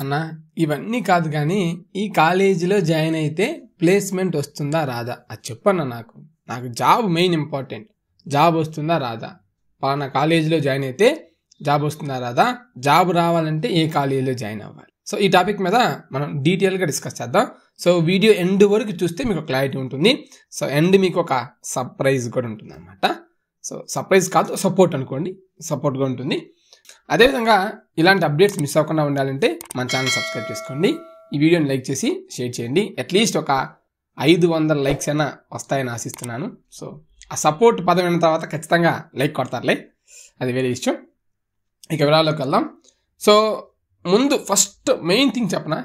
అన్న ఇవన్నీ కాదు కానీ ఈ కాలేజీలో జాయిన్ అయితే ప్లేస్మెంట్ వస్తుందా రాదా అది చెప్పన్న నాకు నాకు జాబ్ మెయిన్ ఇంపార్టెంట్ జాబ్ వస్తుందా రాదా పలానా కాలేజీలో జాయిన్ అయితే జాబ్ వస్తుందా రాదా జాబ్ రావాలంటే ఏ కాలేజీలో జాయిన్ అవ్వాలి సో ఈ టాపిక్ మీద మనం డీటెయిల్గా డిస్కస్ చేద్దాం సో వీడియో ఎండ్ వరకు చూస్తే మీకు క్లారిటీ ఉంటుంది సో ఎండ్ మీకు ఒక సర్ప్రైజ్ కూడా ఉంటుంది అన్నమాట సో సర్ప్రైజ్ కాదు సపోర్ట్ అనుకోండి సపోర్ట్గా ఉంటుంది అదేవిధంగా ఇలాంటి అప్డేట్స్ మిస్ అవ్వకుండా ఉండాలంటే మన ఛానల్ సబ్స్క్రైబ్ చేసుకోండి ఈ వీడియోని లైక్ చేసి షేర్ చేయండి అట్లీస్ట్ ఒక ఐదు వందల లైక్స్ అయినా వస్తాయని ఆశిస్తున్నాను సో ఆ సపోర్ట్ పదం అయిన తర్వాత ఖచ్చితంగా లైక్ కొడతారులే అది వేరే ఇష్టం ఇక వివరాల్లోకి వెళ్దాం సో ముందు ఫస్ట్ మెయిన్ థింగ్ చెప్పన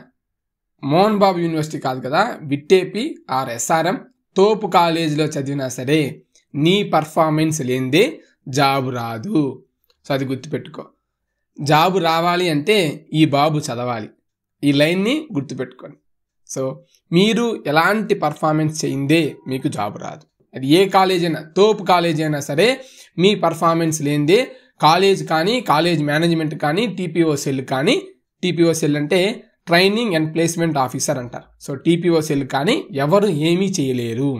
మోహన్ బాబు యూనివర్సిటీ కాదు కదా విట్టేపి ఆర్ ఎస్ఆర్ఎం తోపు కాలేజీలో చదివినా సరే నీ పర్ఫార్మెన్స్ లేనిదే జాబు రాదు సో అది గుర్తుపెట్టుకో జాబు రావాలి అంటే ఈ బాబు చదవాలి ఈ లైన్ని గుర్తుపెట్టుకోండి సో మీరు ఎలాంటి పర్ఫార్మెన్స్ చేయిందే మీకు జాబ్ రాదు అది ఏ కాలేజ్ అయినా తోపు కాలేజ్ అయినా సరే మీ పర్ఫార్మెన్స్ లేనిదే కాలేజ్ కానీ కాలేజ్ మేనేజ్మెంట్ కానీ టీపీఓ సెల్ కానీ టీపీఓ సెల్ అంటే ట్రైనింగ్ అండ్ ప్లేస్మెంట్ ఆఫీసర్ అంటారు సో టీపీఓ సెల్ కానీ ఎవరు ఏమీ చేయలేరు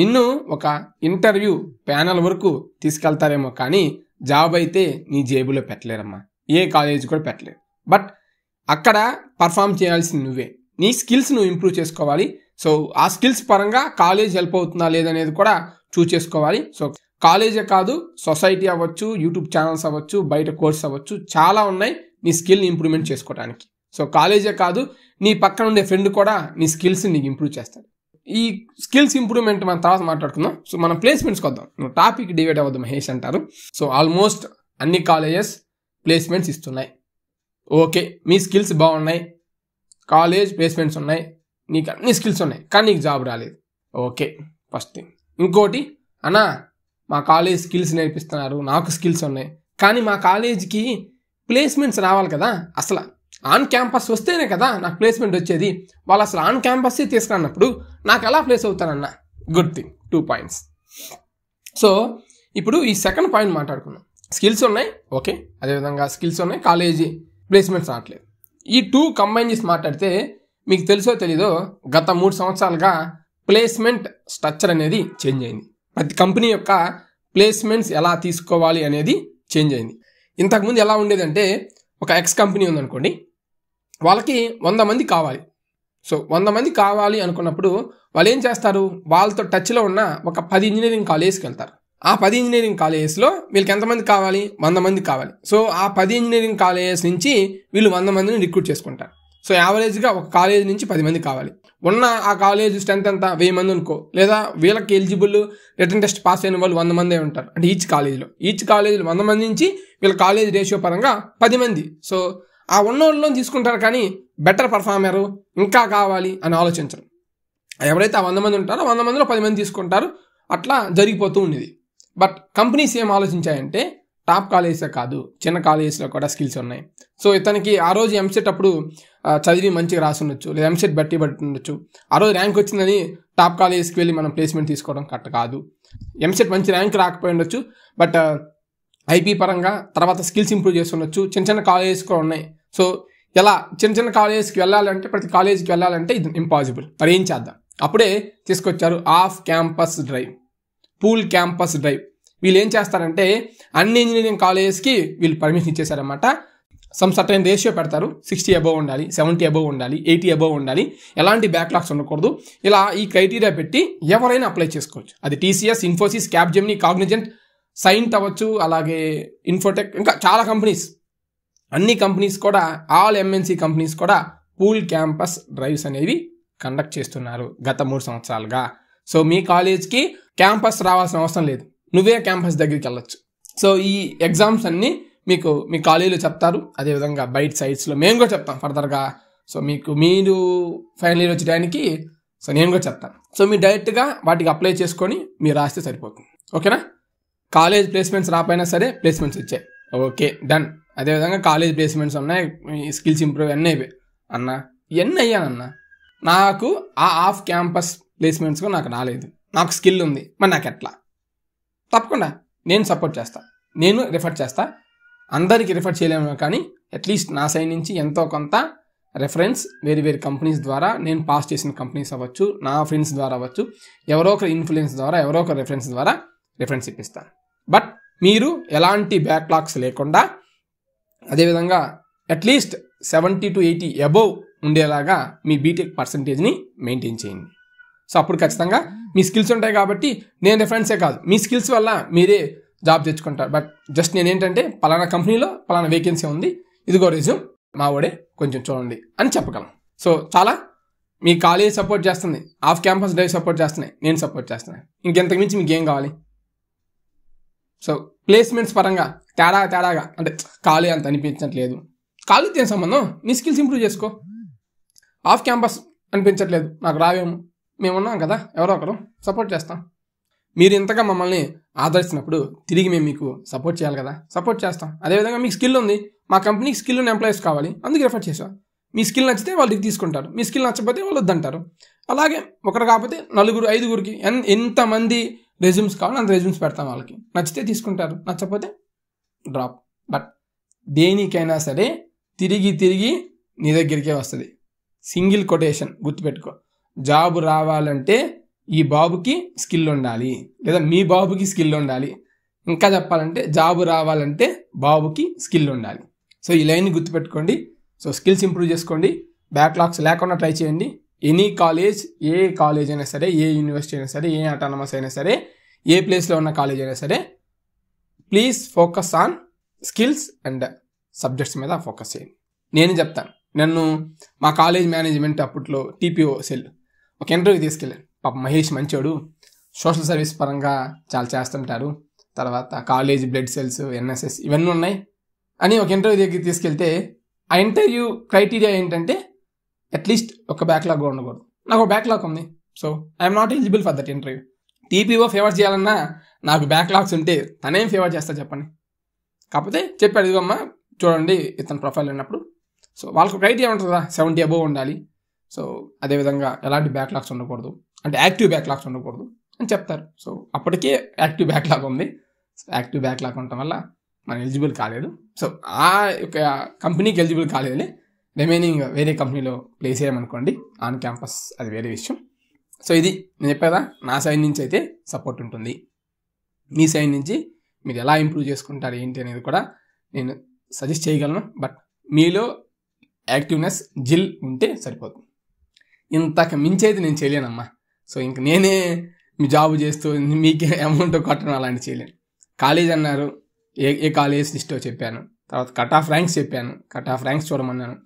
నిన్ను ఒక ఇంటర్వ్యూ ప్యానల్ వరకు తీసుకెళ్తారేమో కానీ జాబ్ అయితే నీ జేబులో పెట్టలేరమ్మా ఏ కాలేజ్ కూడా పెట్టలేరు బట్ అక్కడ పర్ఫామ్ చేయాల్సింది నువ్వే నీ స్కిల్స్ నువ్వు ఇంప్రూవ్ చేసుకోవాలి సో ఆ స్కిల్స్ పరంగా కాలేజ్ హెల్ప్ అవుతుందా లేదనేది కూడా చూ చేసుకోవాలి సో కాలేజే కాదు సొసైటీ అవ్వచ్చు యూట్యూబ్ ఛానల్స్ అవ్వచ్చు బయట కోర్స్ అవ్వచ్చు చాలా ఉన్నాయి నీ స్కిల్ని ఇంప్రూవ్మెంట్ చేసుకోవడానికి సో కాలేజే కాదు నీ పక్కన ఉండే ఫ్రెండ్ కూడా నీ స్కిల్స్ నీకు ఇంప్రూవ్ చేస్తాడు ఈ స్కిల్స్ ఇంప్రూవ్మెంట్ మనం తర్వాత మాట్లాడుకుందాం సో మనం ప్లేస్మెంట్స్కి వద్దాం టాపిక్ డివైడ్ అవ్వద్దు మహేష్ అంటారు సో ఆల్మోస్ట్ అన్ని కాలేజెస్ ప్లేస్మెంట్స్ ఇస్తున్నాయి ఓకే మీ స్కిల్స్ బాగున్నాయి కాలేజ్ ప్లేస్మెంట్స్ ఉన్నాయి నీకు అన్ని స్కిల్స్ ఉన్నాయి కానీ నీకు జాబ్ రాలేదు ఓకే ఫస్ట్ థింగ్ ఇంకోటి అన్నా మా కాలేజ్ స్కిల్స్ నేర్పిస్తున్నారు నాకు స్కిల్స్ ఉన్నాయి కానీ మా కాలేజీకి ప్లేస్మెంట్స్ రావాలి కదా అసలు ఆన్ క్యాంపస్ వస్తేనే కదా నాకు ప్లేస్మెంట్ వచ్చేది వాళ్ళు అసలు ఆన్ క్యాంపస్సే తీసుకున్నప్పుడు నాకు ఎలా ప్లేస్ అవుతానన్న good thing two points so ఇప్పుడు ఈ సెకండ్ పాయింట్ మాట్లాడుకున్నాం స్కిల్స్ ఉన్నాయి ఓకే అదేవిధంగా స్కిల్స్ ఉన్నాయి కాలేజీ ప్లేస్మెంట్స్ రావట్లేదు ఈ టూ కంబైన్ చేసి మాట్లాడితే మీకు తెలుసో తెలీదో గత మూడు సంవత్సరాలుగా ప్లేస్మెంట్ స్ట్రక్చర్ అనేది చేంజ్ అయింది ప్రతి కంపెనీ యొక్క ప్లేస్మెంట్స్ ఎలా తీసుకోవాలి అనేది చేంజ్ అయింది ఇంతకుముందు ఎలా ఉండేదంటే ఒక ఎక్స్ కంపెనీ ఉందనుకోండి వాళ్ళకి వంద మంది కావాలి సో వంద మంది కావాలి అనుకున్నప్పుడు వాళ్ళు ఏం చేస్తారు వాళ్ళతో టచ్లో ఉన్న ఒక పది ఇంజనీరింగ్ కాలేజ్కి వెళ్తారు ఆ పది ఇంజనీరింగ్ కాలేజెస్లో వీళ్ళకి ఎంతమంది కావాలి వంద మంది కావాలి సో ఆ పది ఇంజనీరింగ్ కాలేజెస్ నుంచి వీళ్ళు వంద మందిని రిక్రూట్ చేసుకుంటారు సో యావరేజ్గా ఒక కాలేజ్ నుంచి పది మంది కావాలి ఉన్న ఆ కాలేజ్ స్ట్రెంత్ ఎంత వెయ్యి మంది అనుకో లేదా వీళ్ళకి ఎలిజిబుల్ రిటర్న్ టెస్ట్ పాస్ అయిన వాళ్ళు వంద మందే ఉంటారు అంటే ఈచ్ కాలేజీలో ఈచ్ కాలేజీలో వంద మంది నుంచి వీళ్ళ కాలేజ్ రేషియో పరంగా పది మంది సో ఆ ఉన్నోళ్ళని తీసుకుంటారు కానీ బెటర్ పర్ఫార్మరు ఇంకా కావాలి అని ఆలోచించరు ఎవరైతే ఆ వంద మంది ఉంటారో వంద మందిలో పది మంది తీసుకుంటారు అట్లా జరిగిపోతూ ఉండేది బట్ కంపెనీస్ ఏం ఆలోచించాయంటే టాప్ కాలేజెసే కాదు చిన్న కాలేజెస్లో కూడా స్కిల్స్ ఉన్నాయి సో ఇతనికి ఆ రోజు ఎంసెట్ e అప్పుడు చదివి మంచిగా రాసి ఉండొచ్చు లేదా ఎంసెట్ e బట్టి బట్టి ఉండొచ్చు ఆ రోజు ర్యాంక్ వచ్చిందని టాప్ కాలేజెస్కి వెళ్ళి మనం ప్లేస్మెంట్ తీసుకోవడం కరెక్ట్ కాదు ఎంసెట్ e మంచి ర్యాంక్ రాకపోయి ఉండొచ్చు బట్ ఐపీ పరంగా తర్వాత స్కిల్స్ ఇంప్రూవ్ ఉండొచ్చు చిన్న చిన్న కాలేజెస్ కూడా ఉన్నాయి సో ఎలా చిన్న చిన్న కాలేజెస్కి వెళ్ళాలంటే ప్రతి కాలేజీకి వెళ్ళాలంటే ఇది ఇంపాసిబుల్ మరి ఏం చేద్దాం అప్పుడే తీసుకొచ్చారు off campus drive pool campus drive వీళ్ళు ఏం చేస్తారంటే అన్ని ఇంజనీరింగ్ కాలేజెస్కి వీళ్ళు పర్మిషన్ ఇచ్చేసారనమాట సమ్ సర్టైన్ రేషియో పెడతారు సిక్స్టీ అబోవ్ ఉండాలి సెవెంటీ అబోవ్ ఉండాలి ఎయిటీ అబోవ్ ఉండాలి ఎలాంటి బ్యాక్లాగ్స్ ఉండకూడదు ఇలా ఈ క్రైటీరియా పెట్టి ఎవరైనా అప్లై చేసుకోవచ్చు అది టీసీఎస్ ఇన్ఫోసిస్ క్యాబ్జెమ్ని కాగ్నిజెంట్ సైంట్ అవ్వచ్చు అలాగే ఇన్ఫోటెక్ ఇంకా చాలా కంపెనీస్ అన్ని కంపెనీస్ కూడా ఆల్ ఎంఎన్సీ కంపెనీస్ కూడా పూల్ క్యాంపస్ డ్రైవ్స్ అనేవి కండక్ట్ చేస్తున్నారు గత మూడు సంవత్సరాలుగా సో మీ కాలేజ్కి క్యాంపస్ రావాల్సిన అవసరం లేదు నువ్వే క్యాంపస్ దగ్గరికి వెళ్ళొచ్చు సో ఈ ఎగ్జామ్స్ అన్నీ మీకు మీ కాలేజీలో చెప్తారు అదేవిధంగా బయట సైట్స్లో మేము కూడా చెప్తాం ఫర్దర్గా సో మీకు మీరు ఫైనల్ ఇయర్ వచ్చేయడానికి సో నేను కూడా చెప్తాను సో మీరు డైరెక్ట్గా వాటికి అప్లై చేసుకొని మీరు రాస్తే సరిపోతుంది ఓకేనా కాలేజ్ ప్లేస్మెంట్స్ రాపోయినా సరే ప్లేస్మెంట్స్ వచ్చాయి ఓకే డన్ అదేవిధంగా కాలేజ్ ప్లేస్మెంట్స్ ఉన్నాయి స్కిల్స్ ఇంప్రూవ్ అన్నీ అయిపోయి అన్న అయ్యాను అన్న నాకు ఆ ఆఫ్ క్యాంపస్ ప్లేస్మెంట్స్కు నాకు రాలేదు నాకు స్కిల్ ఉంది మరి నాకు ఎట్లా తప్పకుండా నేను సపోర్ట్ చేస్తా నేను రిఫర్ చేస్తా అందరికీ రిఫర్ చేయలేము కానీ అట్లీస్ట్ నా సైడ్ నుంచి ఎంతో కొంత రెఫరెన్స్ వేరు వేరు కంపెనీస్ ద్వారా నేను పాస్ చేసిన కంపెనీస్ అవ్వచ్చు నా ఫ్రెండ్స్ ద్వారా అవ్వచ్చు ఎవరో ఒకరి ఇన్ఫ్లుయెన్స్ ద్వారా ఎవరో ఒక రెఫరెన్స్ ద్వారా రిఫరెన్స్ ఇప్పిస్తాను బట్ మీరు ఎలాంటి బ్యాక్లాగ్స్ లేకుండా అదేవిధంగా at least seventy to eighty above ఉండేలాగా మీ బీటెక్ పర్సంటేజ్ని మెయింటైన్ చేయండి సో అప్పుడు ఖచ్చితంగా మీ స్కిల్స్ ఉంటాయి కాబట్టి నేను రిఫరెన్సే కాదు మీ స్కిల్స్ వల్ల మీరే జాబ్ తెచ్చుకుంటారు బట్ జస్ట్ నేనేంటంటే పలానా కంపెనీలో పలానా వేకెన్సీ ఉంది ఇదిగో రిజ్యూమ్ మా వాడే కొంచెం చూడండి అని చెప్పగలం సో చాలా మీ కాలేజ్ సపోర్ట్ చేస్తుంది ఆఫ్ క్యాంపస్ డ్రైవ్ సపోర్ట్ చేస్తున్నాయి నేను సపోర్ట్ చేస్తున్నాను ఇంకెంతకు మించి మీకు ఏం కావాలి సో ప్లేస్మెంట్స్ పరంగా తేడా తేడాగా అంటే ఖాళీ అంత అనిపించట్లేదు ఖాళీ ఏం సంబంధం నీ స్కిల్స్ ఇంప్రూవ్ చేసుకో ఆఫ్ క్యాంపస్ అనిపించట్లేదు నాకు రావేమో ఉన్నాం కదా ఎవరో ఒకరు సపోర్ట్ చేస్తాం మీరు ఇంతగా మమ్మల్ని ఆదరిస్తున్నప్పుడు తిరిగి మేము మీకు సపోర్ట్ చేయాలి కదా సపోర్ట్ చేస్తాం అదేవిధంగా మీకు స్కిల్ ఉంది మా కంపెనీకి స్కిల్ ఉన్న ఎంప్లాయీస్ కావాలి అందుకు రిఫర్ చేసాం మీ స్కిల్ నచ్చితే వాళ్ళకి తీసుకుంటారు మీ స్కిల్ నచ్చకపోతే వాళ్ళు వద్దంటారు అలాగే ఒకరు కాకపోతే నలుగురు ఐదుగురికి ఎన్ ఎంతమంది రెజ్యూమ్స్ కావాలి అంత రెజ్యూమ్స్ పెడతాం వాళ్ళకి నచ్చితే తీసుకుంటారు నచ్చకపోతే డ్రాప్ బట్ దేనికైనా సరే తిరిగి తిరిగి నీ దగ్గరికే వస్తుంది సింగిల్ కొటేషన్ గుర్తుపెట్టుకో జాబ్ రావాలంటే ఈ బాబుకి స్కిల్ ఉండాలి లేదా మీ బాబుకి స్కిల్ ఉండాలి ఇంకా చెప్పాలంటే జాబ్ రావాలంటే బాబుకి స్కిల్ ఉండాలి సో ఈ లైన్ గుర్తుపెట్టుకోండి సో స్కిల్స్ ఇంప్రూవ్ చేసుకోండి బ్యాక్లాగ్స్ లేకుండా ట్రై చేయండి ఎనీ కాలేజ్ ఏ కాలేజ్ అయినా సరే ఏ యూనివర్సిటీ అయినా సరే ఏ అటానమస్ అయినా సరే ఏ ప్లేస్లో ఉన్న కాలేజ్ అయినా సరే please focus on skills and subjects మీద ఫోకస్ చేయండి నేను చెప్తాను నన్ను మా కాలేజ్ మేనేజ్మెంట్ అప్పట్లో టీపీఓ సెల్ ఒక ఇంటర్వ్యూ తీసుకెళ్ళాను పాప మహేష్ మంచోడు సోషల్ సర్వీస్ పరంగా చాలా చేస్తుంటారు తర్వాత కాలేజ్ బ్లడ్ సెల్స్ ఎన్ఎస్ఎస్ ఇవన్నీ ఉన్నాయి అని ఒక ఇంటర్వ్యూ దగ్గరికి తీసుకెళ్తే ఆ ఇంటర్వ్యూ క్రైటీరియా ఏంటంటే అట్లీస్ట్ ఒక బ్యాక్లాగ్ కూడా ఉండకూడదు నాకు ఒక బ్యాక్లాగ్ ఉంది so I'm not eligible for that interview TPO favour చేయాలన్నా నాకు బ్యాక్లాగ్స్ ఉంటే తనేం ఫేవర్ చేస్తా చెప్పండి కాకపోతే చెప్పాడు అమ్మా చూడండి ఇతని ప్రొఫైల్ ఉన్నప్పుడు సో వాళ్ళకు క్రైటీరియా ఉంటుంది కదా సెవెంటీ అబోవ్ ఉండాలి సో అదేవిధంగా ఎలాంటి బ్యాక్లాగ్స్ ఉండకూడదు అంటే యాక్టివ్ బ్యాక్లాగ్స్ ఉండకూడదు అని చెప్తారు సో అప్పటికే యాక్టివ్ బ్యాక్లాగ్ ఉంది సో యాక్టివ్ బ్యాక్లాగ్ ఉండటం వల్ల మనం ఎలిజిబుల్ కాలేదు సో ఆ యొక్క కంపెనీకి ఎలిజిబుల్ కాలేదు రిమైనింగ్ వేరే కంపెనీలో ప్లేస్ చేయమనుకోండి ఆన్ క్యాంపస్ అది వేరే విషయం సో ఇది నేను చెప్పేదా నా సైడ్ నుంచి అయితే సపోర్ట్ ఉంటుంది మీ సైడ్ నుంచి మీరు ఎలా ఇంప్రూవ్ చేసుకుంటారు ఏంటి అనేది కూడా నేను సజెస్ట్ చేయగలను బట్ మీలో యాక్టివ్నెస్ జిల్ ఉంటే సరిపోతుంది ఇంతకు మించి అయితే నేను చేయలేనమ్మా సో ఇంక నేనే మీ జాబ్ చేస్తూ మీకు అమౌంట్ కట్టడం అలాంటి చేయలేను కాలేజ్ అన్నారు ఏ ఏ కాలేజ్ లిస్టో చెప్పాను తర్వాత కట్ ఆఫ్ ర్యాంక్స్ చెప్పాను కట్ ఆఫ్ ర్యాంక్స్ చూడమన్నాను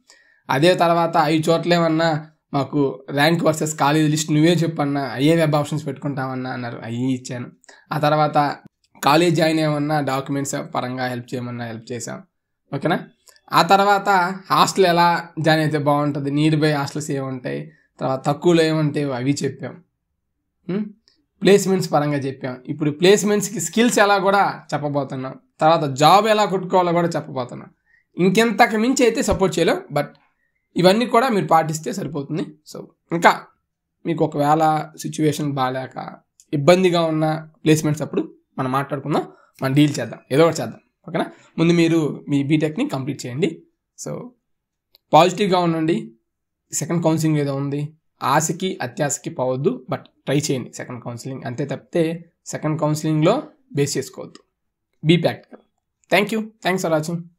అదే తర్వాత ఐదు చోట్లేమన్నా మాకు ర్యాంక్ వర్సెస్ కాలేజ్ లిస్ట్ నువ్వే చెప్పన్నా అయ్యే వెబ్ ఆప్షన్స్ పెట్టుకుంటామన్నా అన్నారు అయ్యి ఇచ్చాను ఆ తర్వాత కాలేజ్ జాయిన్ ఏమన్నా డాక్యుమెంట్స్ పరంగా హెల్ప్ చేయమన్నా హెల్ప్ చేశాం ఓకేనా ఆ తర్వాత హాస్టల్ ఎలా జాయిన్ అయితే బాగుంటుంది నీర్ బై హాస్టల్స్ ఏముంటాయి తర్వాత తక్కువలో ఏముంటాయి అవి చెప్పాం ప్లేస్మెంట్స్ పరంగా చెప్పాం ఇప్పుడు ప్లేస్మెంట్స్కి స్కిల్స్ ఎలా కూడా చెప్పబోతున్నాం తర్వాత జాబ్ ఎలా కొట్టుకోవాలో కూడా చెప్పబోతున్నాం ఇంకెంతకు మించి అయితే సపోర్ట్ చేయలేం బట్ ఇవన్నీ కూడా మీరు పాటిస్తే సరిపోతుంది సో ఇంకా మీకు ఒకవేళ సిచ్యువేషన్ బాగాలేక ఇబ్బందిగా ఉన్న ప్లేస్మెంట్స్ అప్పుడు మనం మాట్లాడుకుందాం మనం డీల్ చేద్దాం ఏదో ఒకటి చేద్దాం ఓకేనా ముందు మీరు మీ బీటెక్ని కంప్లీట్ చేయండి సో పాజిటివ్గా ఉండండి సెకండ్ కౌన్సిలింగ్ ఏదో ఉంది ఆశకి అత్యాశకి పోవద్దు బట్ ట్రై చేయండి సెకండ్ కౌన్సిలింగ్ అంతే తప్పితే సెకండ్ కౌన్సిలింగ్లో బేస్ చేసుకోవద్దు be practical thank you thanks for watching